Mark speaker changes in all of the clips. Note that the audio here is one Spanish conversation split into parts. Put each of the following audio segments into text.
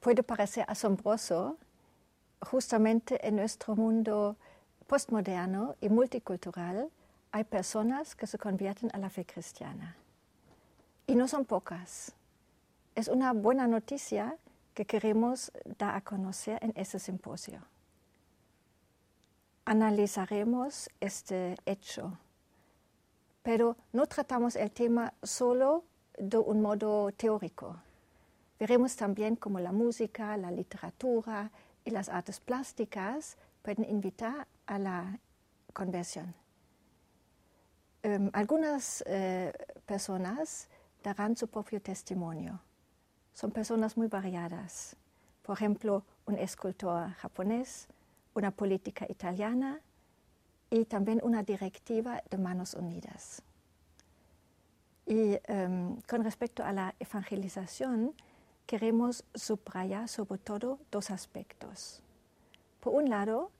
Speaker 1: puede parecer asombroso justamente en nuestro mundo postmoderno y multicultural hay personas que se convierten a la fe cristiana. Y no son pocas. Es una buena noticia que queremos dar a conocer en este simposio. Analizaremos este hecho, pero no tratamos el tema solo de un modo teórico. Veremos también cómo la música, la literatura y las artes plásticas pueden invitar a la conversión. Em, algunas eh, personas darán su propio testimonio. Son personas muy variadas. Por ejemplo, un escultor japonés, una política italiana y también una directiva de Manos Unidas. Y em, con respecto a la evangelización, queremos subrayar sobre todo dos aspectos. Por un lado,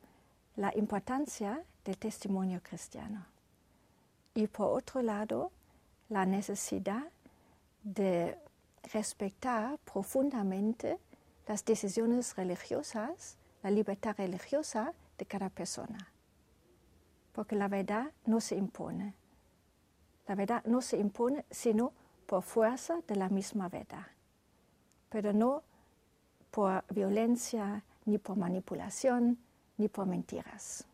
Speaker 1: la importancia del testimonio cristiano y por otro lado, la necesidad de respetar profundamente las decisiones religiosas, la libertad religiosa de cada persona. Porque la verdad no se impone. La verdad no se impone sino por fuerza de la misma verdad pero no por violencia, ni por manipulación, ni por mentiras.